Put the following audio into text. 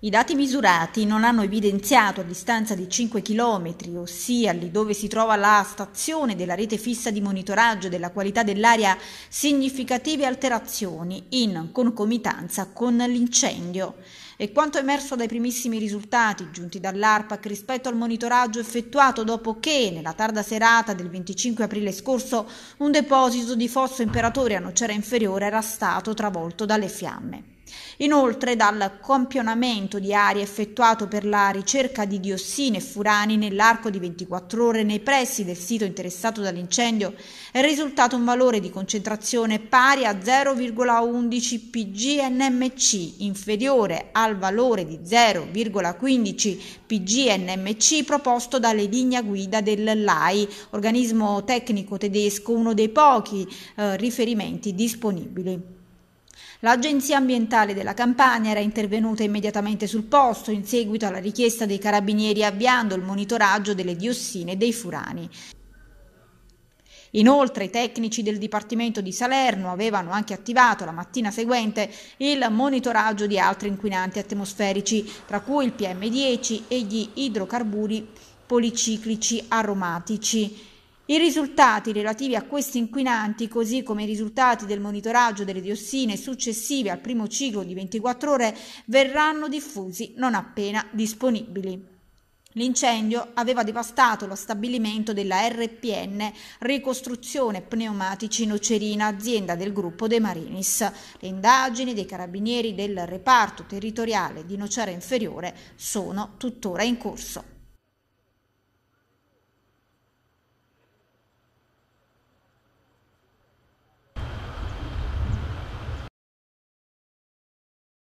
I dati misurati non hanno evidenziato a distanza di 5 km, ossia lì dove si trova la stazione della rete fissa di monitoraggio della qualità dell'aria, significative alterazioni in concomitanza con l'incendio. E quanto emerso dai primissimi risultati giunti dall'ARPAC rispetto al monitoraggio effettuato dopo che, nella tarda serata del 25 aprile scorso, un deposito di fosso imperatore a nocera inferiore era stato travolto dalle fiamme. Inoltre dal campionamento di aria effettuato per la ricerca di diossine e furani nell'arco di 24 ore nei pressi del sito interessato dall'incendio è risultato un valore di concentrazione pari a 0,11 pg/nmc, inferiore al valore di 0,15 pg/nmc proposto dalle linee guida dell'AI, organismo tecnico tedesco, uno dei pochi eh, riferimenti disponibili. L'Agenzia ambientale della Campania era intervenuta immediatamente sul posto in seguito alla richiesta dei carabinieri avviando il monitoraggio delle diossine e dei furani. Inoltre i tecnici del Dipartimento di Salerno avevano anche attivato la mattina seguente il monitoraggio di altri inquinanti atmosferici, tra cui il PM10 e gli idrocarburi policiclici aromatici. I risultati relativi a questi inquinanti, così come i risultati del monitoraggio delle diossine successive al primo ciclo di 24 ore, verranno diffusi non appena disponibili. L'incendio aveva devastato lo stabilimento della RPN Ricostruzione Pneumatici Nocerina, azienda del gruppo De Marinis. Le indagini dei carabinieri del reparto territoriale di Nocera Inferiore sono tuttora in corso.